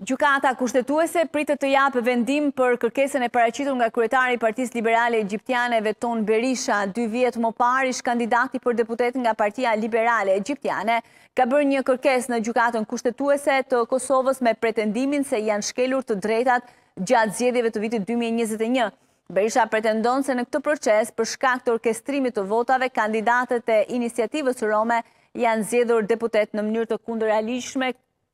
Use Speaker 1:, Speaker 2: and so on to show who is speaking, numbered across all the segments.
Speaker 1: Gjukata kushtetuese pritë të japë vendim për kërkesën e paracitur nga kuretari partis liberale e gjiptianeve ton Berisha, dy vjetë më parish kandidati për deputet nga partia liberale e gjiptiane, ka bërë një kërkes në gjukatën kushtetuese të Kosovës me pretendimin se janë shkelur të drejtat gjatë zjedhjeve të vitit 2021. Berisha pretendon se në këtë proces për shkak të orkestrimit të votave, kandidatet e inisiativës rome janë zjedhur deputet në mënyrë të kundër alishme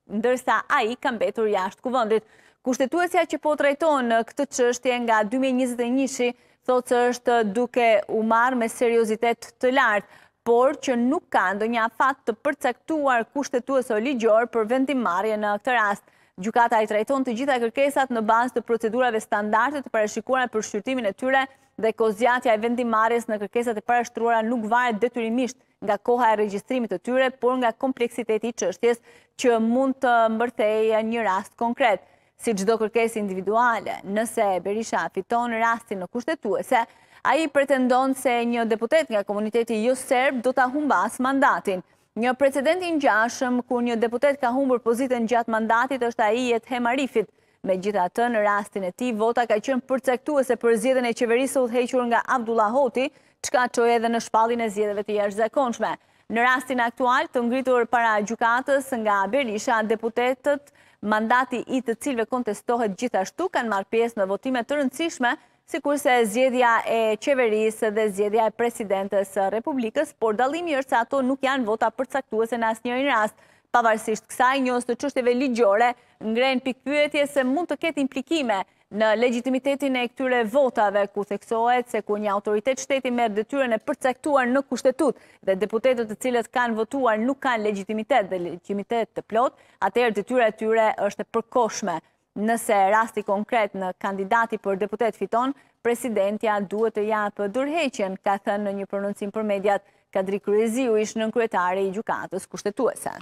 Speaker 1: ndërsa a i kam betur jashtë kuvëndit. Kushtetuesja që po trajton këtë qështje nga 2021-shi, thotë që është duke u marë me seriositet të lartë, por që nuk ka ndo një afat të përcaktuar kushtetues o ligjor për marje në këtë rast. Gjukata i trajton të gjitha kërkesat në bazë të procedurave standartet të parashikuar për shqyrtimin e tyre nështë, dhe kozjatja e vendimarjes në kërkesat e parashtruara nuk varet detyrimisht nga koha e registrimit të tyre, por nga kompleksiteti qështjes që mund të mbërtheja një rast konkret. Si gjdo kërkes individuale, nëse Berisha fiton rastin në kushtetuese, a i pretendon se një deputet nga komuniteti ju jo serb do të ahumbas mandatin. Një precedentin gjashëm, kur një deputet ka humbur pozitën gjatë mandatit, është a i jetë hemarifit. Me gjitha të në rastin e ti, vota ka qënë përcektuese për zjedhën e qeverisë u thequr nga Abdullah Hoti, qka qoj edhe në shpallin e zjedhëve të jeshtë zekonshme. Në rastin aktual, të ngritur para gjukatës nga Berisha, deputetet, mandati i të cilve kontestohet gjithashtu, kanë marrë pjesë në votime të rëndësishme, si kurse zjedhja e qeverisë dhe zjedhja e presidentës Republikës, por dalimi është se ato nuk janë vota përcaktuese në asë njërin rastë, pavarësisht kësaj njës të qështjeve ligjore, ngrenë pikpyetje se mund të ketë implikime në legitimitetin e këtyre votave, ku theksohet se ku një autoritet shteti merë dëtyre në përcektuar në kushtetut dhe deputetet të cilët kanë votuar nuk kanë legitimitet dhe legitimitet të plot, atër dëtyre e tyre është përkoshme. Nëse rasti konkret në kandidati për deputet fiton, presidentja duhet të japë dërheqen, ka thënë në një pronuncim për mediat Kadri Kryeziu ishë nënkryetare i gjukatës kushtetuese.